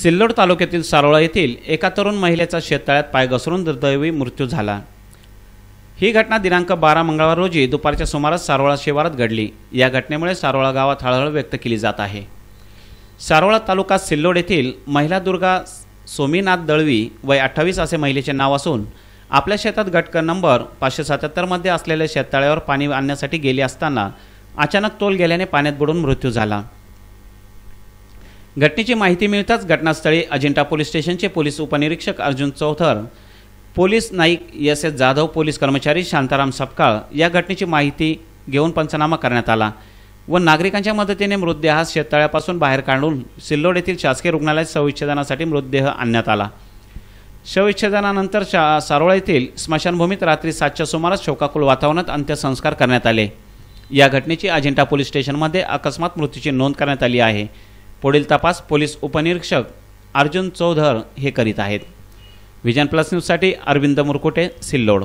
सिल्लोड तालुक्यातील सारोळा येथील एका तरुण महिलेचा शेततळ्यात पाय घसरून दुर्दैवी मृत्यू झाला ही घटना दिनांक बारा मंगळवार रोजी दुपारच्या सुमारास सारोळा शिवारात घडली या घटनेमुळे सारोळा गावात हळहळ व्यक्त केली जात आहे सारोळा तालुका सिल्लोड येथील महिला दुर्गा सोमीनाथ दळवी वय अठ्ठावीस असे महिलेचे नाव असून आपल्या शेतात घटक नंबर पाचशे सत्याहत्तरमध्ये असलेल्या शेततळ्यावर पाणी आणण्यासाठी गेली असताना अचानक तोल गेल्याने पाण्यात बुडून मृत्यू झाला घटनेची माहिती मिळताच घटनास्थळी अजिंठा पोलीस स्टेशनचे पोलीस उपनिरीक्षक Arjun Chauthar police Naik S S Jadhav police कर्मचारी शांताराम सपकाळ या घटनेची माहिती घेऊन पंचनामा करण्यात आला व नागरिकांच्या मदतीने मृतदेहास शेततळ्यापासून बाहेर काढून सिल्लोड येथील शासकीय रुग्णालयात शवविच्छेदनासाठी मृतदेह आणण्यात आला शवविच्छेदनानंतर शा सारोळा येथील स्मशानभूमीत रात्री सातच्या सुमारास शोकाकुल वातावरणात अंत्यसंस्कार करण्यात आले या घटनेची अजिंठा पोलीस स्टेशनमध्ये अकस्मात मृत्यूची नोंद करण्यात आली आहे पुढील तपास पोलीस उपनिरीक्षक अर्जुन चौधर हे करीत आहेत विजन प्लस न्यूजसाठी अरविंद मुरकुटे सिल्लोड